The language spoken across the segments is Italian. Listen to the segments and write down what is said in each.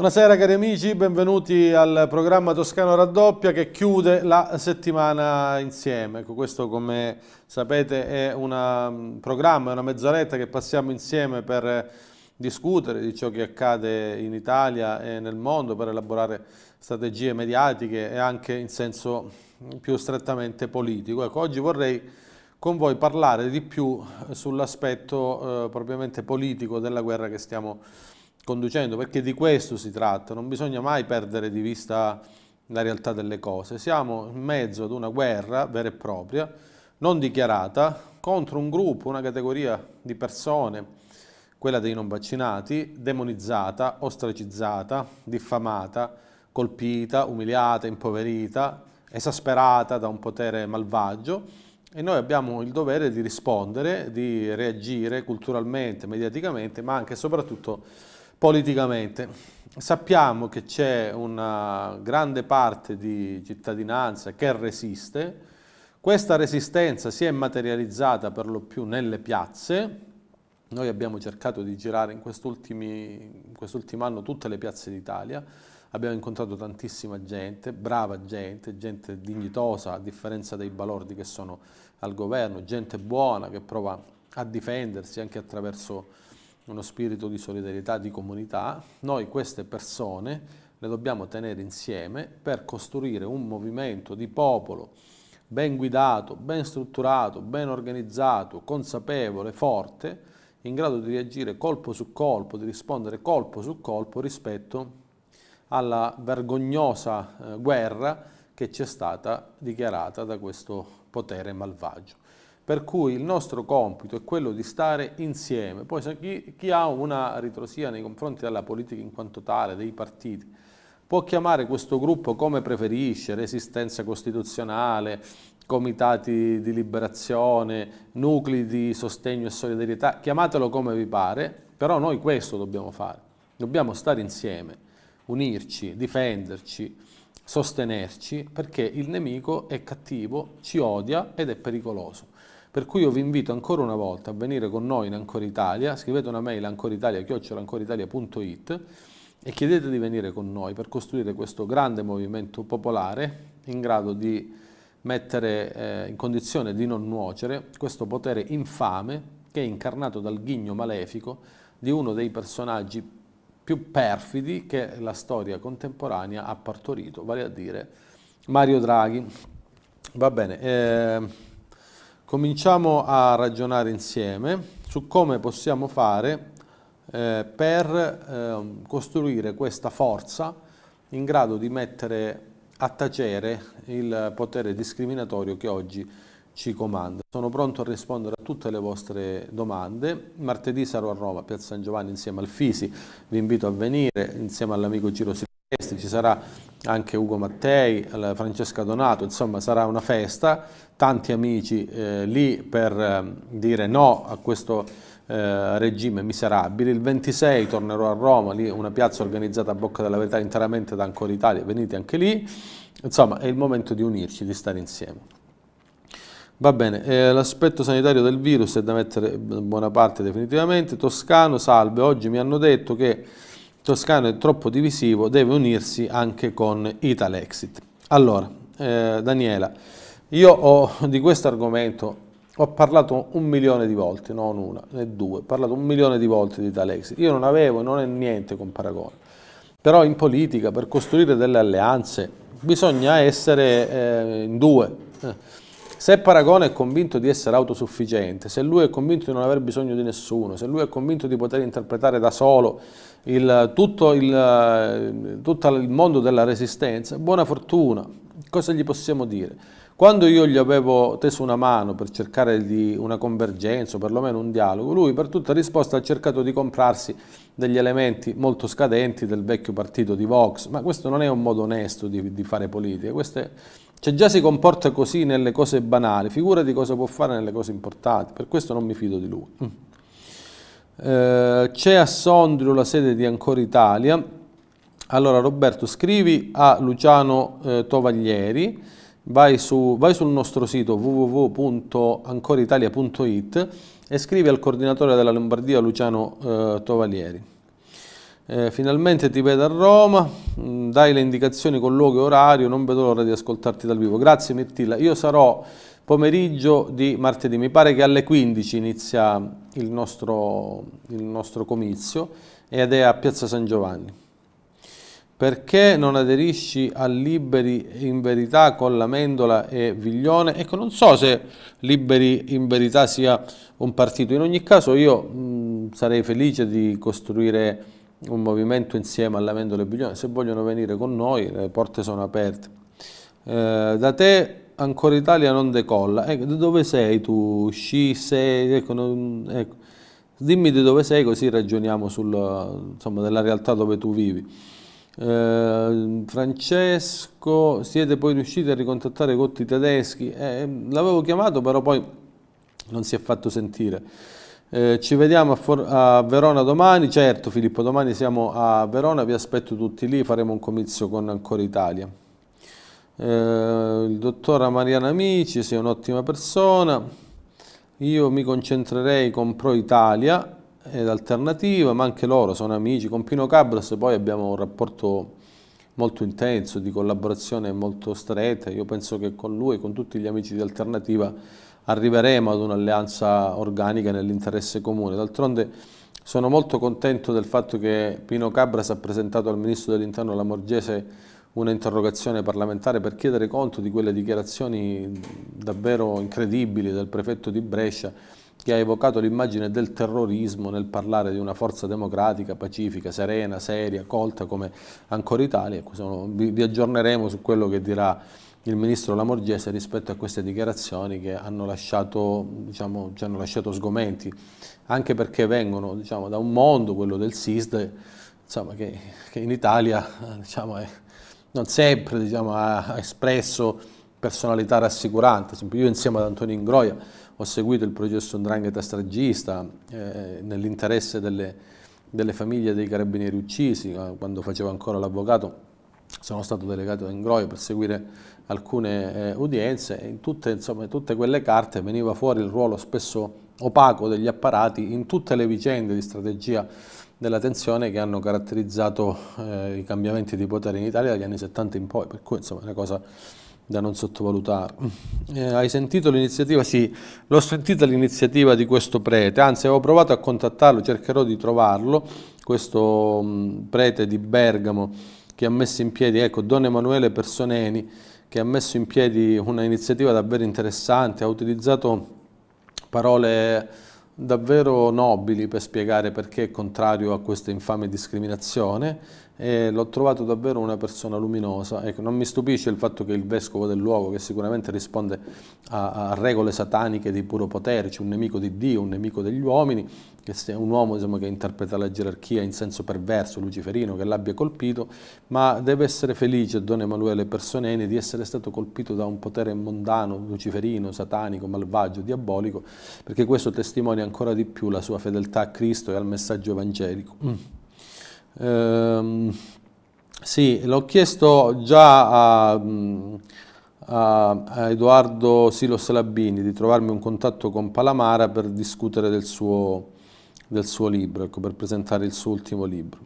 Buonasera cari amici, benvenuti al programma Toscano Raddoppia che chiude la settimana insieme. Ecco, questo come sapete è un mm, programma, è una mezz'oretta che passiamo insieme per discutere di ciò che accade in Italia e nel mondo, per elaborare strategie mediatiche e anche in senso più strettamente politico. Ecco, oggi vorrei con voi parlare di più eh, sull'aspetto eh, propriamente politico della guerra che stiamo vivendo conducendo, perché di questo si tratta, non bisogna mai perdere di vista la realtà delle cose. Siamo in mezzo ad una guerra vera e propria, non dichiarata, contro un gruppo, una categoria di persone, quella dei non vaccinati, demonizzata, ostracizzata, diffamata, colpita, umiliata, impoverita, esasperata da un potere malvagio e noi abbiamo il dovere di rispondere, di reagire culturalmente, mediaticamente, ma anche e soprattutto politicamente. Sappiamo che c'è una grande parte di cittadinanza che resiste, questa resistenza si è materializzata per lo più nelle piazze, noi abbiamo cercato di girare in quest'ultimo quest anno tutte le piazze d'Italia, abbiamo incontrato tantissima gente, brava gente, gente dignitosa a differenza dei balordi che sono al governo, gente buona che prova a difendersi anche attraverso uno spirito di solidarietà, di comunità, noi queste persone le dobbiamo tenere insieme per costruire un movimento di popolo ben guidato, ben strutturato, ben organizzato, consapevole, forte, in grado di reagire colpo su colpo, di rispondere colpo su colpo rispetto alla vergognosa eh, guerra che ci è stata dichiarata da questo potere malvagio. Per cui il nostro compito è quello di stare insieme. Poi chi, chi ha una ritrosia nei confronti della politica in quanto tale, dei partiti, può chiamare questo gruppo come preferisce, resistenza costituzionale, comitati di liberazione, nuclei di sostegno e solidarietà, chiamatelo come vi pare, però noi questo dobbiamo fare, dobbiamo stare insieme, unirci, difenderci, sostenerci, perché il nemico è cattivo, ci odia ed è pericoloso. Per cui io vi invito ancora una volta a venire con noi in Ancora Italia, scrivete una mail a ancoritalia.it e chiedete di venire con noi per costruire questo grande movimento popolare in grado di mettere eh, in condizione di non nuocere questo potere infame che è incarnato dal ghigno malefico di uno dei personaggi più perfidi che la storia contemporanea ha partorito, vale a dire Mario Draghi. Va bene. Eh, Cominciamo a ragionare insieme su come possiamo fare eh, per eh, costruire questa forza in grado di mettere a tacere il potere discriminatorio che oggi ci comanda. Sono pronto a rispondere a tutte le vostre domande. Martedì sarò a Roma, Piazza San Giovanni, insieme al Fisi. Vi invito a venire insieme all'amico Ciro Silvano ci sarà anche Ugo Mattei, Francesca Donato, insomma sarà una festa, tanti amici eh, lì per eh, dire no a questo eh, regime miserabile. Il 26 tornerò a Roma, lì una piazza organizzata a Bocca della Verità interamente da Ancora Italia, venite anche lì. Insomma è il momento di unirci, di stare insieme. Va bene, eh, l'aspetto sanitario del virus è da mettere in eh, buona parte definitivamente. Toscano, salve, oggi mi hanno detto che Toscano è troppo divisivo, deve unirsi anche con Italexit. Allora, eh, Daniela, io ho, di questo argomento ho parlato un milione di volte, non una, né due, ho parlato un milione di volte di Italexit. Io non avevo, non è niente con paragone. Però in politica, per costruire delle alleanze, bisogna essere eh, in due. Eh. Se Paragone è convinto di essere autosufficiente, se lui è convinto di non aver bisogno di nessuno, se lui è convinto di poter interpretare da solo il, tutto, il, eh, tutto il mondo della resistenza, buona fortuna, cosa gli possiamo dire? Quando io gli avevo teso una mano per cercare di una convergenza, o perlomeno un dialogo, lui per tutta risposta ha cercato di comprarsi degli elementi molto scadenti del vecchio partito di Vox, ma questo non è un modo onesto di, di fare politica, è, cioè già si comporta così nelle cose banali, figurati cosa può fare nelle cose importanti, per questo non mi fido di lui. Mm. Eh, c'è a Sondrio la sede di Ancora Italia. Allora Roberto scrivi a Luciano eh, Tovaglieri, vai, su, vai, sul nostro sito www.ancoraitalia.it e scrivi al coordinatore della Lombardia Luciano eh, Tovaglieri. Eh, finalmente ti vedo a Roma, mm, dai le indicazioni con luogo e orario, non vedo l'ora di ascoltarti dal vivo. Grazie Mettilla, io sarò pomeriggio di martedì. Mi pare che alle 15 inizia il nostro, il nostro comizio ed è a Piazza San Giovanni. Perché non aderisci a Liberi in Verità con la Mendola e Viglione? Ecco, non so se Liberi in Verità sia un partito. In ogni caso io mh, sarei felice di costruire un movimento insieme alla Mendola e Viglione. se vogliono venire con noi le porte sono aperte. Eh, da te ancora Italia non decolla. Ecco, dove sei tu? Sci, sei, ecco, non, ecco. Dimmi di dove sei così ragioniamo sul, insomma, della realtà dove tu vivi. Eh, Francesco, siete poi riusciti a ricontattare Cotti tedeschi? Eh, L'avevo chiamato però poi non si è fatto sentire. Eh, ci vediamo a, a, Verona domani, certo Filippo, domani siamo a Verona, vi aspetto tutti lì, faremo un comizio con Ancora Italia eh, il dottor Mariano Amici, sei un'ottima persona, io mi concentrerei con Pro Italia ed Alternativa, ma anche loro sono amici, con Pino Cabras poi abbiamo un rapporto molto intenso, di collaborazione molto stretta, io penso che con lui e con tutti gli amici di Alternativa arriveremo ad un'alleanza organica nell'interesse comune. D'altronde sono molto contento del fatto che Pino Cabras ha presentato al Ministro dell'Interno la Morgese una interrogazione parlamentare per chiedere conto di quelle dichiarazioni davvero incredibili del prefetto di Brescia che ha evocato l'immagine del terrorismo nel parlare di una forza democratica, pacifica, serena, seria, colta come ancora Italia. Vi aggiorneremo su quello che dirà il ministro Lamorgese rispetto a queste dichiarazioni che hanno lasciato, diciamo, ci hanno lasciato sgomenti, anche perché vengono diciamo, da un mondo, quello del SISD, insomma, che, che, in Italia diciamo, è, non sempre diciamo, ha espresso personalità rassicurante. Io insieme ad Antonio Ingroia ho seguito il processo Ndrangheta stragista eh, nell'interesse delle, delle, famiglie dei carabinieri uccisi, eh, quando facevo ancora l'avvocato sono stato delegato a Ingroia per seguire alcune eh, udienze e in tutte, insomma, in tutte quelle carte veniva fuori il ruolo spesso opaco degli apparati in tutte le vicende di strategia della tensione che hanno caratterizzato eh, i cambiamenti di potere in Italia dagli anni 70 in poi, per cui insomma è una cosa da non sottovalutare. Eh, hai sentito l'iniziativa? Sì, l'ho sentita l'iniziativa di questo prete, anzi avevo provato a contattarlo, cercherò di trovarlo, questo mh, mm, prete di Bergamo che ha messo in piedi, ecco, Don Emanuele Personeni, che ha messo in piedi un'iniziativa davvero interessante, ha utilizzato parole davvero nobili per spiegare perché è contrario a questa infame discriminazione e l'ho trovato davvero una persona luminosa. Ecco, non mi stupisce il fatto che il vescovo del luogo, che sicuramente risponde a, a regole sataniche di puro potere, c'è cioè un nemico di Dio, un nemico degli uomini, che sia un uomo insomma, che interpreta la gerarchia in senso perverso, luciferino, che l'abbia colpito, ma deve essere felice Don Emanuele Personeni di essere stato colpito da un potere mondano, luciferino, satanico, malvagio, diabolico, perché questo testimonia ancora di più la sua fedeltà a Cristo e al messaggio evangelico. Mm. Ehm, sì, l'ho chiesto già a mm, a Edoardo Silos Labini di trovarmi un contatto con Palamara per discutere del suo, del suo libro, ecco, per presentare il suo ultimo libro.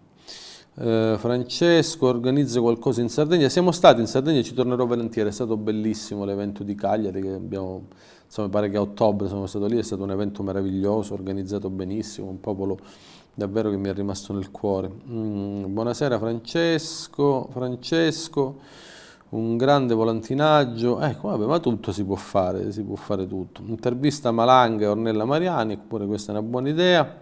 Eh, Francesco organizza qualcosa in Sardegna, siamo stati in Sardegna, ci tornerò volentieri, è stato bellissimo l'evento di Cagliari che abbiamo, insomma, pare che a ottobre sono stato lì, è stato un evento meraviglioso, organizzato benissimo, un popolo davvero che mi è rimasto nel cuore. Mm, buonasera Francesco, Francesco un grande volantinaggio, ecco vabbè ma tutto si può fare, si può fare tutto. Intervista Malanga e Ornella Mariani, pure questa è una buona idea.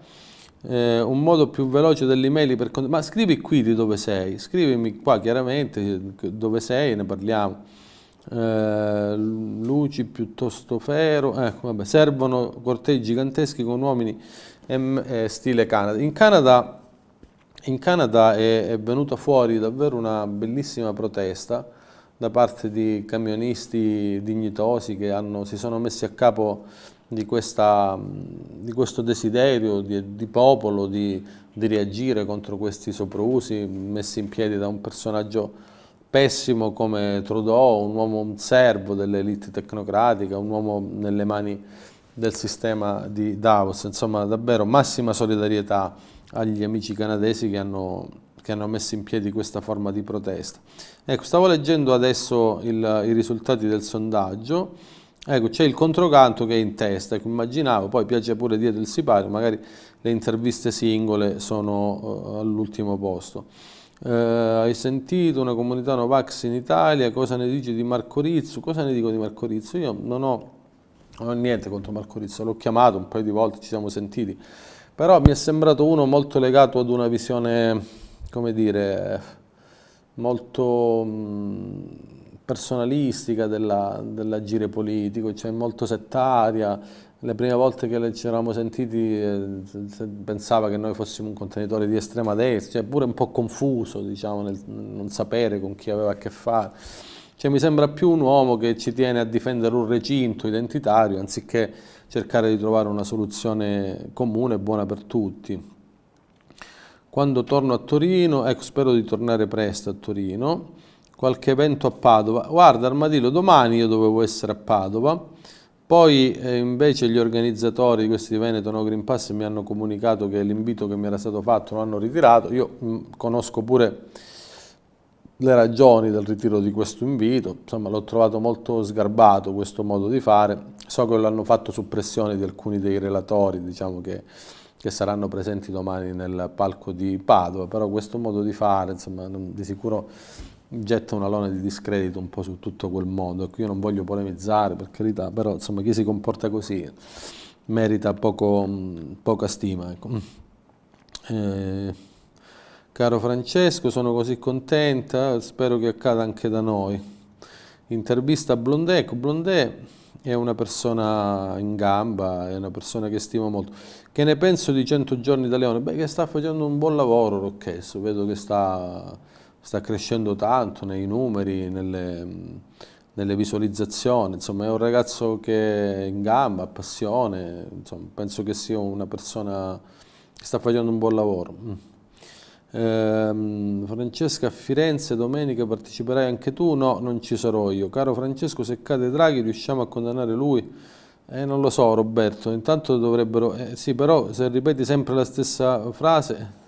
Eh, un modo più veloce dell'email per... Ma scrivi qui di dove sei, scrivimi qua chiaramente eh, dove sei e ne parliamo. Eh, luci piuttosto ferro, ecco vabbè, servono cortei giganteschi con uomini em, eh, stile Canada. In Canada, in Canada è, è venuta fuori davvero una bellissima protesta da parte di camionisti dignitosi che hanno, si sono messi a capo di, questa, di questo desiderio di, di popolo di, di, reagire contro questi soprusi messi in piedi da un personaggio pessimo come Trudeau, un uomo un servo dell'elite tecnocratica, un uomo nelle mani del sistema di Davos. Insomma, davvero massima solidarietà agli amici canadesi che hanno che hanno messo in piedi questa forma di protesta. Ecco, stavo leggendo adesso il, i risultati del sondaggio, ecco, c'è il controcanto che è in testa, ecco, immaginavo, poi piace pure dietro del sipario, magari le interviste singole sono uh, all'ultimo posto. Uh, hai sentito una comunità Novax in Italia, cosa ne dici di Marco Rizzo? Cosa ne dico di Marco Rizzo? Io non ho, non ho niente contro Marco Rizzo, l'ho chiamato un paio di volte, ci siamo sentiti, però mi è sembrato uno molto legato ad una visione come dire, molto personalistica della, dell'agire politico, cioè molto settaria. Le prime volte che ci eravamo sentiti eh, pensava che noi fossimo un contenitore di estrema destra, cioè pure un po' confuso, diciamo, nel non sapere con chi aveva a che fare. Cioè, mi sembra più un uomo che ci tiene a difendere un recinto identitario anziché cercare di trovare una soluzione comune e buona per tutti. Quando torno a Torino, ecco, spero di tornare presto a Torino, qualche evento a Padova. Guarda, Armadillo, domani io dovevo essere a Padova, poi eh, invece gli organizzatori di questi Veneto No Green Pass mi hanno comunicato che l'invito che mi era stato fatto lo hanno ritirato. Io mh, mm, conosco pure le ragioni del ritiro di questo invito, insomma l'ho trovato molto sgarbato questo modo di fare, so che l'hanno fatto su pressione di alcuni dei relatori, diciamo che che saranno presenti domani nel palco di Padova, però questo modo di fare insomma, di sicuro getta una lona di discredito un po' su tutto quel mondo, ecco, io non voglio polemizzare per carità, però insomma, chi si comporta così merita poco, mm, poca stima. Ecco. Eh, caro Francesco, sono così contenta, spero che accada anche da noi. Intervista a Blondet, ecco, Blondè è una persona in gamba, è una persona che stimo molto. Che ne penso di 100 giorni da Leone? Beh, che sta facendo un buon lavoro Rocchesso, vedo che sta, sta crescendo tanto nei numeri, nelle, nelle, visualizzazioni, insomma è un ragazzo che è in gamba, ha passione, insomma, penso che sia una persona che sta facendo un buon lavoro. Mm. Ehm, Francesca a Firenze, domenica parteciperai anche tu? No, non ci sarò io. Caro Francesco, se cade Draghi riusciamo a condannare lui? Eh, non lo so Roberto, intanto dovrebbero... Eh, sì, però se ripeti sempre la stessa frase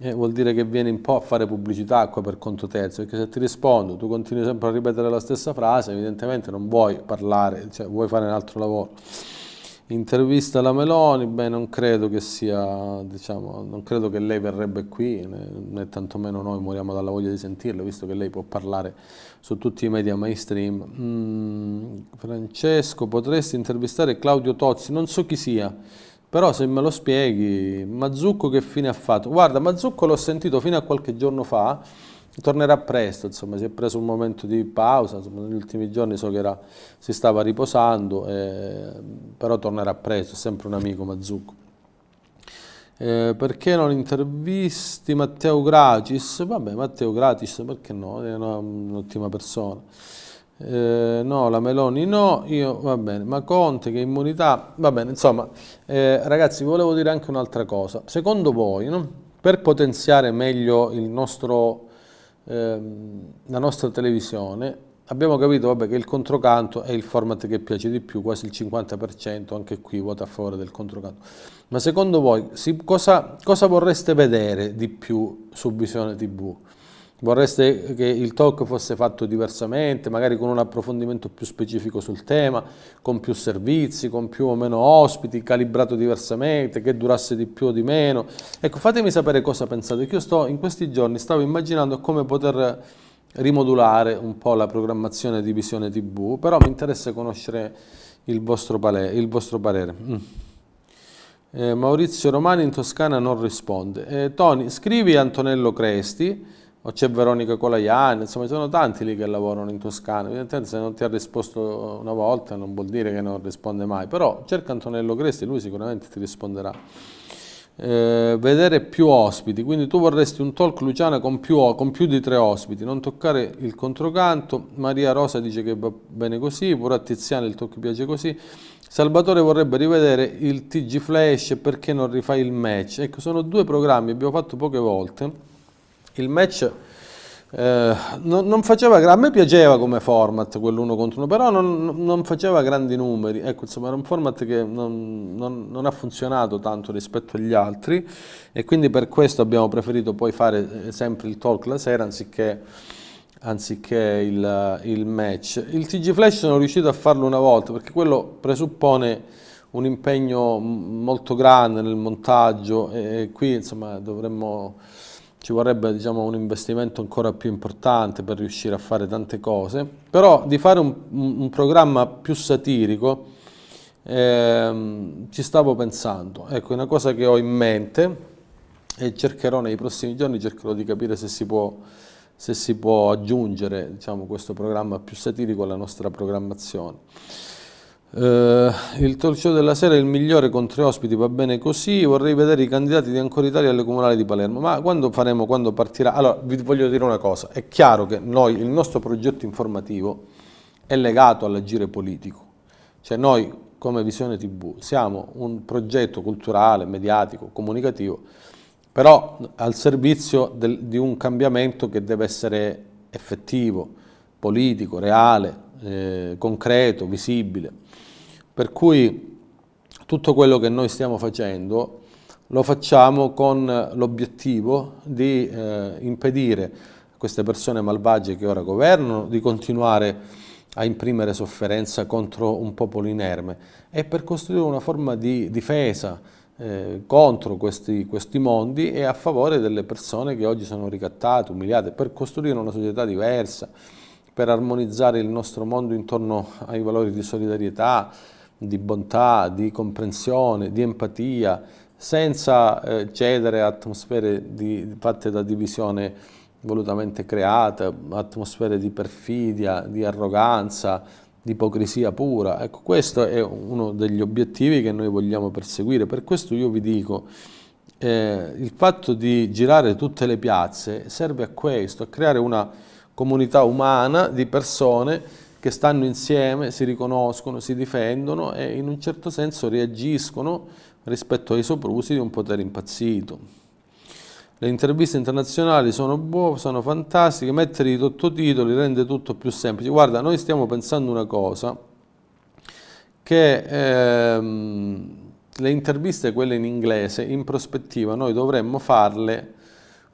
eh, vuol dire che vieni un po' a fare pubblicità qua per conto terzo, perché se ti rispondo tu continui sempre a ripetere la stessa frase, evidentemente non vuoi parlare, cioè vuoi fare un altro lavoro. Intervista la Meloni, beh non credo che sia, diciamo, non credo che lei verrebbe qui, né, né tantomeno noi moriamo dalla voglia di sentirla, visto che lei può parlare su tutti i media mainstream. Mm, Francesco, potresti intervistare Claudio Tozzi, non so chi sia, però se me lo spieghi, Mazzucco che fine ha fatto? Guarda, Mazzucco l'ho sentito fino a qualche giorno fa, tornerà presto, insomma, si è preso un momento di pausa, insomma, negli ultimi giorni so che era, si stava riposando, eh, però tornerà presto, è sempre un amico Mazzucco. Eh, perché non intervisti Matteo Gratis? Vabbè, Matteo Gratis, perché no? È un'ottima persona. Eh, no, la Meloni no, io va bene, ma Conte che immunità, va bene, insomma, eh, ragazzi, volevo dire anche un'altra cosa. Secondo voi, no? per potenziare meglio il nostro Ehm, la nostra televisione, abbiamo capito vabbè, che il controcanto è il format che piace di più, quasi il 50% anche qui vota a favore del controcanto. Ma secondo voi si, cosa, cosa vorreste vedere di più su Visione TV? Vorreste che il talk fosse fatto diversamente, magari con un approfondimento più specifico sul tema, con più servizi, con più o meno ospiti, calibrato diversamente, che durasse di più o di meno. Ecco, fatemi sapere cosa pensate, io sto, in questi giorni stavo immaginando come poter rimodulare un po' la programmazione di Visione TV, però mi interessa conoscere il vostro, il vostro parere. Mm. Eh, Maurizio Romani in Toscana non risponde. Eh, Tony, scrivi Antonello Cresti o c'è Veronica Colaian, insomma ci sono tanti lì che lavorano in Toscana, evidentemente se non ti ha risposto una volta non vuol dire che non risponde mai, però cerca Antonello Cresti, lui sicuramente ti risponderà. Eh, vedere più ospiti, quindi tu vorresti un talk Luciana con più, con più, di tre ospiti, non toccare il controcanto, Maria Rosa dice che va bene così, pure a Tiziano il talk piace così, Salvatore vorrebbe rivedere il TG Flash perché non rifai il match, ecco sono due programmi, abbiamo fatto poche volte, il match eh, non, non, faceva, a me piaceva come format quell'uno contro uno, però non, non, faceva grandi numeri. Ecco, insomma, era un format che non, non, ha funzionato tanto rispetto agli altri e quindi per questo abbiamo preferito poi fare eh, sempre il talk la sera anziché, anziché il, il match. Il TG Flash sono riuscito a farlo una volta perché quello presuppone un impegno molto grande nel montaggio e qui insomma dovremmo ci vorrebbe diciamo, un investimento ancora più importante per riuscire a fare tante cose, però di fare un, un programma più satirico ehm, ci stavo pensando, ecco è una cosa che ho in mente e cercherò nei prossimi giorni, cercherò di capire se si può, se si può aggiungere diciamo, questo programma più satirico alla nostra programmazione. Uh, il torcio della sera è il migliore con tre ospiti, va bene così. Vorrei vedere i candidati di Ancora Italia alle comunali di Palermo. Ma quando faremo, quando partirà? Allora, vi voglio dire una cosa: è chiaro che noi, il nostro progetto informativo è legato all'agire politico. Cioè, noi come Visione TV siamo un progetto culturale, mediatico, comunicativo, però al servizio del, di un cambiamento che deve essere effettivo, politico, reale, eh, concreto, visibile. Per cui tutto quello che noi stiamo facendo lo facciamo con l'obiettivo di eh, impedire a queste persone malvagie che ora governano di continuare a imprimere sofferenza contro un popolo inerme e per costruire una forma di difesa eh, contro questi, questi, mondi e a favore delle persone che oggi sono ricattate, umiliate, per costruire una società diversa, per armonizzare il nostro mondo intorno ai valori di solidarietà, di bontà, di comprensione, di empatia, senza eh, cedere a atmosfere di, fatte da divisione volutamente creata, atmosfere di perfidia, di arroganza, di ipocrisia pura. Ecco, questo è uno degli obiettivi che noi vogliamo perseguire. Per questo io vi dico, eh, il fatto di girare tutte le piazze serve a questo, a creare una comunità umana di persone che stanno insieme, si riconoscono, si difendono e in un certo senso reagiscono rispetto ai soprusi di un potere impazzito. Le interviste internazionali sono buone, sono fantastiche, mettere i sottotitoli rende tutto più semplice. Guarda, noi stiamo pensando una cosa, che ehm, le interviste, quelle in inglese, in prospettiva noi dovremmo farle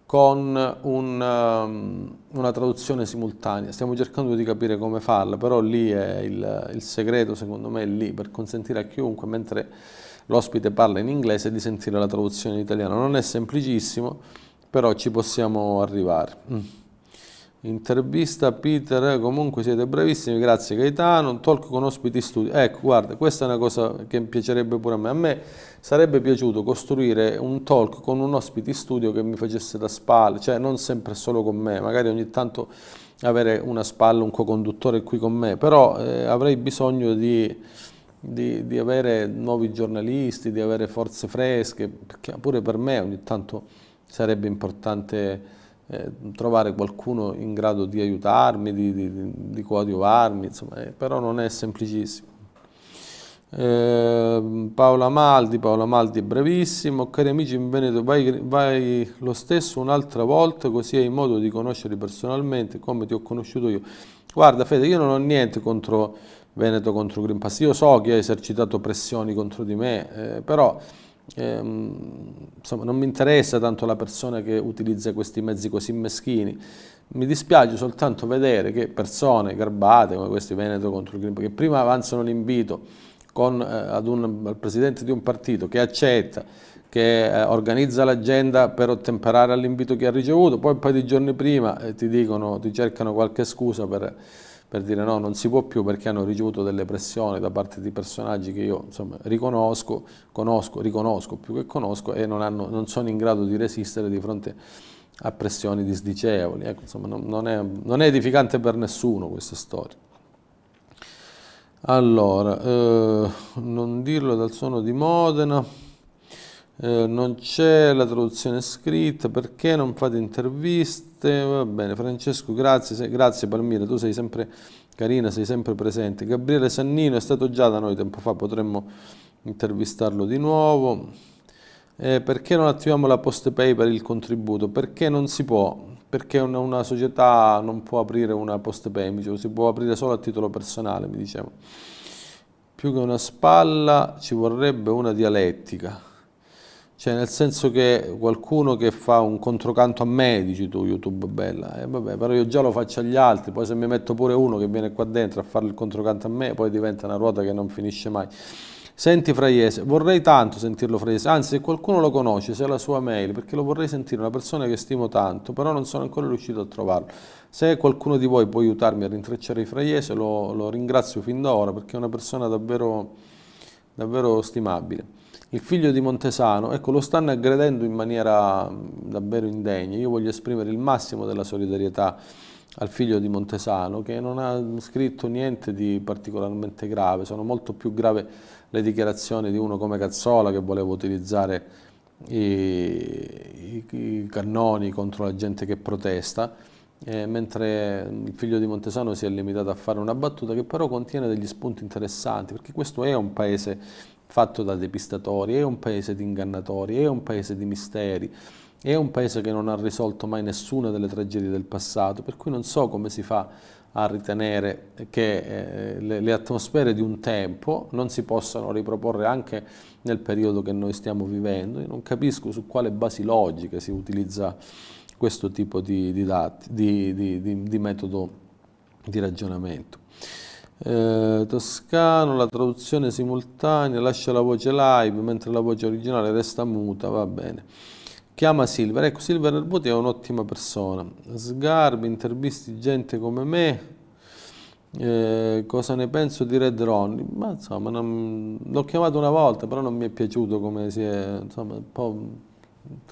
con un, ehm, una traduzione simultanea. Stiamo cercando di capire come farla, però lì è il, il segreto, secondo me, è lì, per consentire a chiunque, mentre l'ospite parla in inglese, di sentire la traduzione in italiano. Non è semplicissimo, però ci possiamo arrivare. Mm. Intervista Peter, eh, comunque siete bravissimi, grazie Gaetano, un talk con ospiti studio. Ecco, guarda, questa è una cosa che mi piacerebbe pure a me. A me sarebbe piaciuto costruire un talk con un ospiti studio che mi facesse da spalle, cioè non sempre solo con me, magari ogni tanto avere una spalla, un co-conduttore qui con me, però eh, avrei bisogno di, di, di avere nuovi giornalisti, di avere forze fresche, perché pure per me ogni tanto sarebbe importante eh, trovare qualcuno in grado di aiutarmi, di, di, di coadiuvarmi, insomma, eh, però non è semplicissimo. Ehm, Paola Maldi, Paola Maldi è bravissimo, cari amici in Veneto vai, vai lo stesso un'altra volta così hai modo di conoscerli personalmente come ti ho conosciuto io. Guarda Fede, io non ho niente contro Veneto contro Green Pass, io so che ha esercitato pressioni contro di me, eh, però ehm, insomma, non mi interessa tanto la persona che utilizza questi mezzi così meschini, mi dispiace soltanto vedere che persone garbate come questi Veneto contro il Green che prima avanzano l'invito con, eh, ad un, al presidente di un partito che accetta, che eh, organizza l'agenda per ottemperare all'invito che ha ricevuto, poi un paio di giorni prima eh, ti dicono, ti cercano qualche scusa per per dire no, non si può più perché hanno ricevuto delle pressioni da parte di personaggi che io insomma, riconosco, conosco, riconosco più che conosco e non, hanno, non, sono in grado di resistere di fronte a pressioni disdicevoli. Ecco, insomma, non, non, è, non, è, edificante per nessuno questa storia. Allora, eh, non dirlo dal suono di Modena. Eh, non c'è la traduzione scritta, perché non fate interviste? Va bene, Francesco, grazie, se, grazie Palmira, tu sei sempre carina, sei sempre presente. Gabriele Sannino è stato già da noi tempo fa, potremmo intervistarlo di nuovo. Eh, perché non attiviamo la post pay per il contributo? Perché non si può, perché una, una società non può aprire una post pay, dicevo, si può aprire solo a titolo personale, mi dicevo. Più che una spalla ci vorrebbe una dialettica. Cioè nel senso che qualcuno che fa un controcanto a me, dici tu YouTube bella, eh, vabbè, però io già lo faccio agli altri, poi se mi metto pure uno che viene qua dentro a fare il controcanto a me, poi diventa una ruota che non finisce mai. Senti Fraiese, vorrei tanto sentirlo Fraiese, anzi se qualcuno lo conosce, se è la sua mail, perché lo vorrei sentire, una persona che stimo tanto, però non sono ancora riuscito a trovarlo. Se qualcuno di voi può aiutarmi a rintracciare Fraiese, lo, lo ringrazio fin da ora perché è una persona davvero, davvero stimabile il figlio di Montesano, ecco, lo stanno aggredendo in maniera mm, davvero indegna. Io voglio esprimere il massimo della solidarietà al figlio di Montesano che non ha scritto niente di particolarmente grave, sono molto più grave le dichiarazioni di uno come Cazzola che voleva utilizzare i, i, i cannoni contro la gente che protesta, eh, mentre il figlio di Montesano si è limitato a fare una battuta che però contiene degli spunti interessanti, perché questo è un paese fatto da depistatori, è un paese di ingannatori, è un paese di misteri, è un paese che non ha risolto mai nessuna delle tragedie del passato, per cui non so come si fa a ritenere che eh, le, le, atmosfere di un tempo non si possano riproporre anche nel periodo che noi stiamo vivendo. Io non capisco su quale basi logiche si utilizza questo tipo di, di, dati, di, di metodo di ragionamento. Eh, toscano, la traduzione simultanea lascia la voce live mentre la voce originale resta muta, va bene. Chiama Silver, ecco Silver Nerbuti è un'ottima persona, sgarbi, intervisti gente come me, eh, cosa ne penso di Red Ronnie? Ma insomma, l'ho chiamato una volta, però non mi è piaciuto come si è, insomma,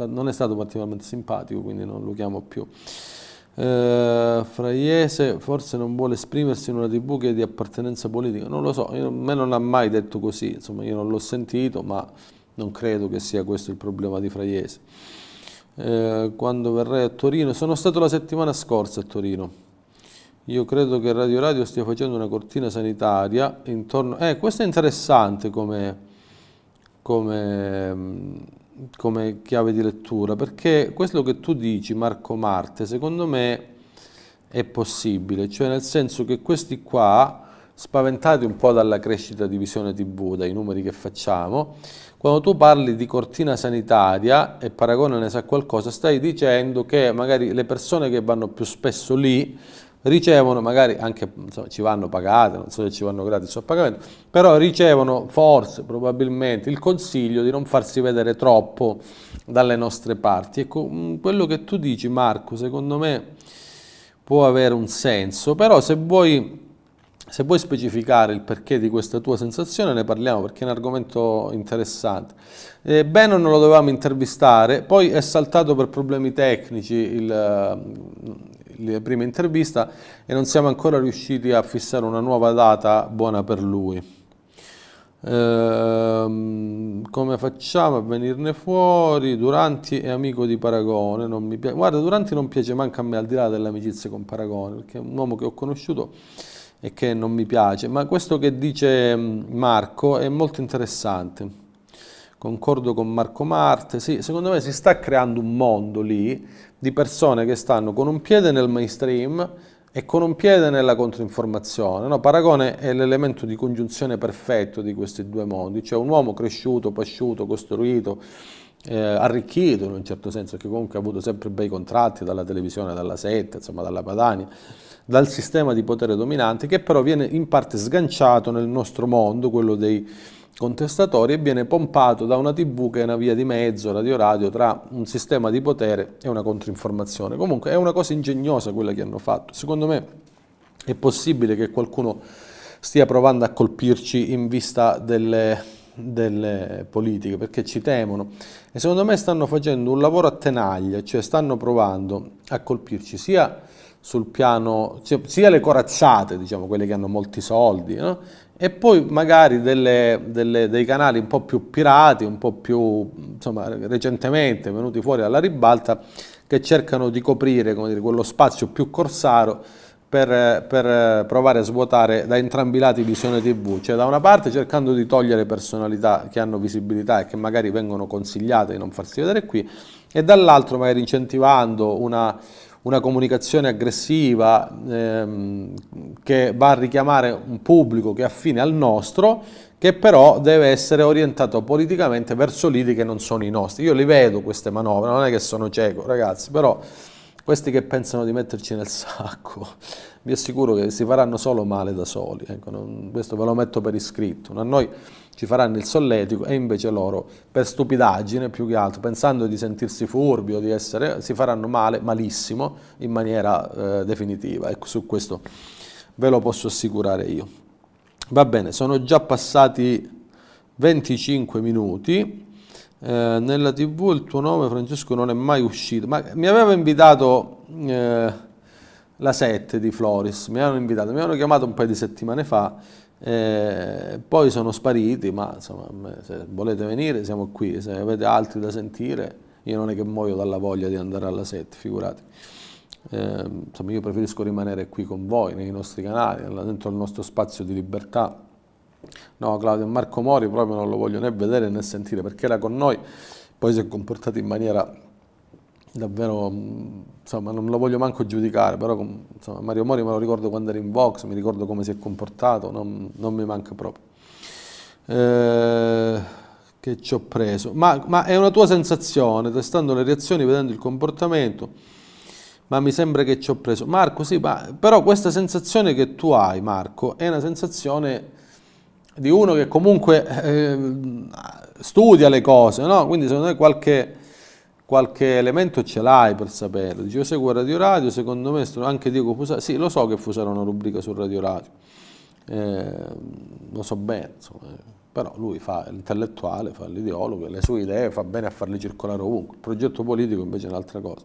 non è stato particolarmente simpatico, quindi non lo chiamo più. Eh, Fraiese forse non vuole esprimersi in una tv che è di appartenenza politica, non lo so, io, a me non ha mai detto così, insomma io non l'ho sentito, ma non credo che sia questo il problema di Fraiese. Eh, quando verrai a Torino, sono stato la settimana scorsa a Torino, io credo che Radio Radio stia facendo una cortina sanitaria intorno... Eh, questo è interessante come... come mm, come chiave di lettura, perché quello che tu dici, Marco Marte, secondo me è possibile, cioè nel senso che questi qua, spaventati un po' dalla crescita di visione TV, dai numeri che facciamo, quando tu parli di cortina sanitaria e Paragone ne sa qualcosa, stai dicendo che magari le persone che vanno più spesso lì ricevono, magari anche insomma, ci vanno pagate, non so se ci vanno gratis o a pagamento, però ricevono forse, probabilmente, il consiglio di non farsi vedere troppo dalle nostre parti. Ecco, mm, quello che tu dici Marco, secondo me può avere un senso, però se vuoi se vuoi specificare il perché di questa tua sensazione ne parliamo perché è un argomento interessante. Eh, non lo dovevamo intervistare, poi è saltato per problemi tecnici il, la prima intervista e non siamo ancora riusciti a fissare una nuova data buona per lui. Ehm, come facciamo a venirne fuori? Duranti è amico di Paragone, non mi piace. Guarda, Duranti non piace manca a me al di là dell'amicizia con Paragone, perché è un uomo che ho conosciuto e che non mi piace, ma questo che dice mm, Marco è molto interessante. Concordo con Marco Marte, sì, secondo me si sta creando un mondo lì di persone che stanno con un piede nel mainstream e con un piede nella controinformazione. No, Paragone è l'elemento di congiunzione perfetto di questi due mondi, cioè un uomo cresciuto, pasciuto, costruito, eh, arricchito in un certo senso, che comunque ha avuto sempre bei contratti dalla televisione, dalla setta, insomma dalla padania, dal sistema di potere dominante, che però viene in parte sganciato nel nostro mondo, quello dei contestatori e viene pompato da una tv che è una via di mezzo, radio radio, tra un sistema di potere e una controinformazione. Comunque è una cosa ingegnosa quella che hanno fatto. Secondo me è possibile che qualcuno stia provando a colpirci in vista delle, delle politiche, perché ci temono. E secondo me stanno facendo un lavoro a tenaglia, cioè stanno provando a colpirci sia sul piano, cioè, sia le corazzate, diciamo, quelle che hanno molti soldi, no? e poi magari delle, delle, dei canali un po' più pirati, un po' più insomma, recentemente venuti fuori alla ribalta, che cercano di coprire dire, quello spazio più corsaro per, per, provare a svuotare da entrambi i lati visione tv, cioè da una parte cercando di togliere personalità che hanno visibilità e che magari vengono consigliate di non farsi vedere qui e dall'altro magari incentivando una, una comunicazione aggressiva ehm, che va a richiamare un pubblico che è affine al nostro, che però deve essere orientato politicamente verso lidi che non sono i nostri. Io li vedo queste manovre, non è che sono cieco ragazzi, però questi che pensano di metterci nel sacco, vi assicuro che si faranno solo male da soli, ecco, non, questo ve lo metto per iscritto. A noi ci faranno il solletico e invece loro, per stupidaggine più che altro, pensando di sentirsi furbi o di essere, si faranno male, malissimo, in maniera eh, definitiva. Ecco, su questo ve lo posso assicurare io. Va bene, sono già passati 25 minuti eh, nella tv il tuo nome Francesco non è mai uscito, ma mi aveva invitato eh, la 7 di Floris, mi hanno invitato, mi avevano chiamato un paio di settimane fa, eh, poi sono spariti, ma insomma, se volete venire siamo qui, se avete altri da sentire, io non è che muoio dalla voglia di andare alla 7, figurati. Eh, insomma, io preferisco rimanere qui con voi, nei nostri canali, dentro il nostro spazio di libertà No, Claudio, Marco Mori proprio non lo voglio né vedere né sentire perché era con noi, poi si è comportato in maniera davvero, mm, insomma, non lo voglio manco giudicare, però insomma, Mario Mori me lo ricordo quando era in box, mi ricordo come si è comportato, non, non mi manca proprio. Eh, che ci ho preso? Ma, ma è una tua sensazione, testando le reazioni, vedendo il comportamento, ma mi sembra che ci ho preso. Marco, sì, ma, però questa sensazione che tu hai, Marco, è una sensazione di uno che comunque eh, studia le cose, no? quindi secondo me qualche, qualche elemento ce l'hai per saperlo. Dicevo, seguo Radio Radio, secondo me anche Diego Fusaro, sì lo so che Fusaro ha una rubrica su Radio Radio, eh, lo so bene, insomma, però lui fa l'intellettuale, fa l'ideologo, le sue idee fa bene a farle circolare ovunque, il progetto politico invece è un'altra cosa.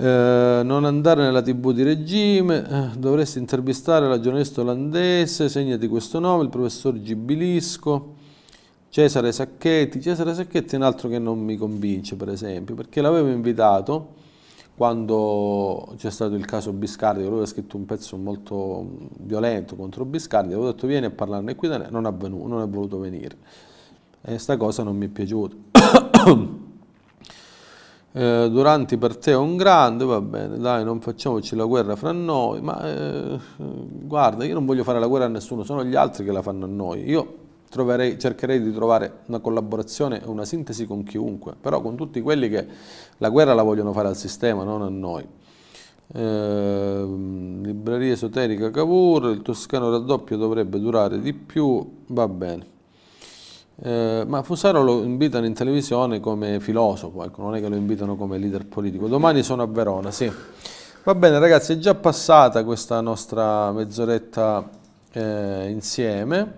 Eh, non andare nella tv di regime, eh, dovresti intervistare la giornalista olandese, segna di questo nome, il professor Gibilisco, Cesare Sacchetti. Cesare Sacchetti è un altro che non mi convince, per esempio, perché l'avevo invitato quando c'è stato il caso Biscardi, lui aveva scritto un pezzo molto violento contro Biscardi, avevo detto vieni a parlarne qui da me, non, è venuto, non è voluto venire. E sta cosa non mi è piaciuta eh, Duranti per te è un grande, va bene, dai, non facciamoci la guerra fra noi, ma eh, guarda, io non voglio fare la guerra a nessuno, sono gli altri che la fanno a noi. Io troverei, cercherei di trovare una collaborazione e una sintesi con chiunque, però con tutti quelli che la guerra la vogliono fare al sistema, non a noi. Eh, libreria esoterica Cavour, il toscano raddoppio dovrebbe durare di più, va bene. Eh, ma Fusaro lo invitano in televisione come filosofo, ecco, non è che lo invitano come leader politico. Domani sono a Verona, sì. Va bene ragazzi, è già passata questa nostra mezz'oretta eh, insieme.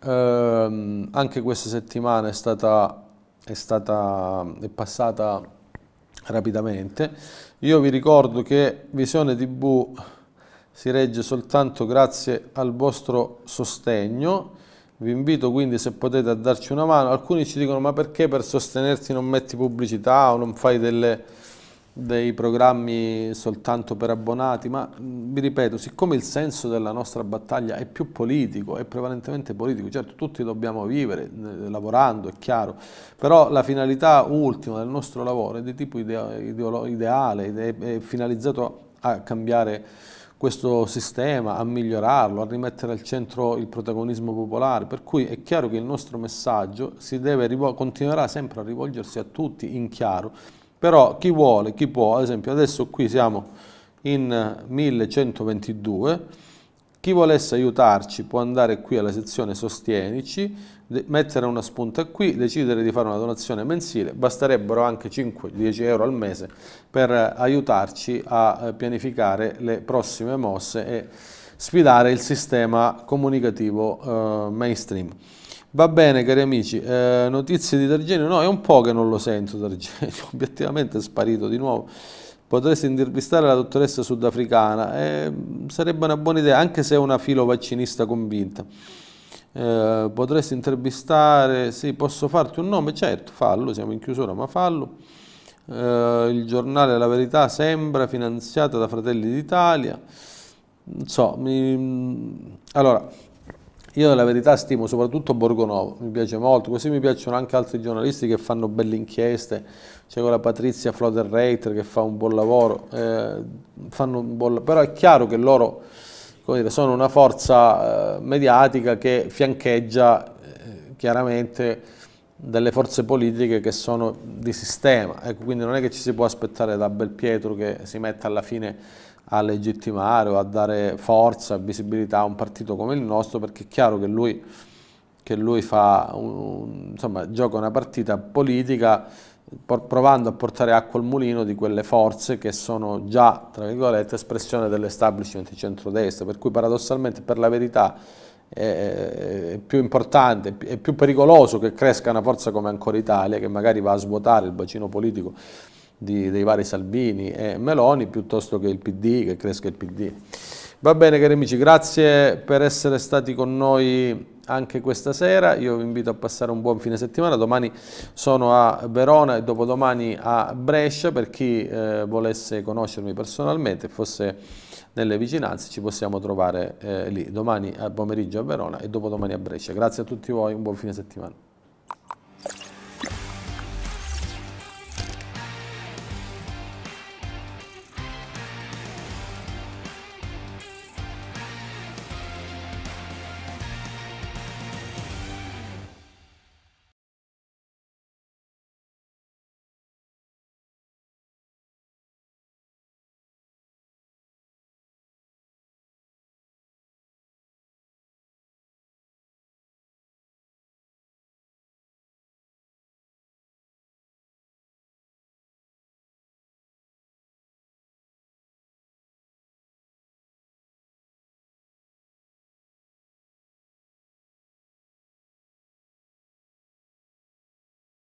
Eh, anche questa settimana è stata, è stata è passata rapidamente. Io vi ricordo che Visione TV si regge soltanto grazie al vostro sostegno vi invito quindi se potete a darci una mano. Alcuni ci dicono ma perché per sostenerti non metti pubblicità o non fai delle, dei programmi soltanto per abbonati, ma vi ripeto, siccome il senso della nostra battaglia è più politico, è prevalentemente politico, certo tutti dobbiamo vivere lavorando, è chiaro, però la finalità ultima del nostro lavoro è di tipo ideale, è finalizzato a cambiare questo sistema, a migliorarlo, a rimettere al centro il protagonismo popolare, per cui è chiaro che il nostro messaggio deve, continuerà sempre a rivolgersi a tutti in chiaro, però chi vuole, chi può, ad esempio adesso qui siamo in 1122, chi volesse aiutarci può andare qui alla sezione Sostienici, mettere una spunta qui, decidere di fare una donazione mensile, basterebbero anche 5-10 euro al mese per aiutarci a eh, pianificare le prossime mosse e sfidare il sistema comunicativo eh, mainstream. Va bene cari amici, eh, notizie di Targenio? no è un po' che non lo sento Targenio, obiettivamente è sparito di nuovo. Potresti intervistare la dottoressa sudafricana, eh, sarebbe una buona idea anche se è una filo vaccinista convinta. Eh, potresti intervistare, sì, posso farti un nome? Certo, fallo, siamo in chiusura, ma fallo. Eh, il giornale La Verità sembra finanziato da Fratelli d'Italia. Non so, mi... allora, io la verità stimo soprattutto Borgonovo, mi piace molto, così mi piacciono anche altri giornalisti che fanno belle inchieste, c'è quella Patrizia Floderreiter che fa un buon lavoro, eh, un buon... però è chiaro che loro dire, sono una forza eh, mediatica che fiancheggia eh, chiaramente delle forze politiche che sono di sistema, ecco, quindi non è che ci si può aspettare da Belpietro che si metta alla fine a legittimare o a dare forza, e visibilità a un partito come il nostro, perché è chiaro che lui, che lui fa un, insomma, gioca una partita politica provando a portare acqua al mulino di quelle forze che sono già, tra virgolette, espressione dell'establishment di centrodestra, per cui paradossalmente per la verità è più importante, è più pericoloso che cresca una forza come Ancora Italia, che magari va a svuotare il bacino politico di, dei vari Salvini e Meloni, piuttosto che il PD, che cresca il PD. Va bene cari amici, grazie per essere stati con noi anche questa sera, io vi invito a passare un buon fine settimana, domani sono a Verona e dopodomani a Brescia per chi eh, volesse conoscermi personalmente, fosse nelle vicinanze ci possiamo trovare eh, lì, domani pomeriggio a Verona e dopodomani a Brescia. Grazie a tutti voi, un buon fine settimana.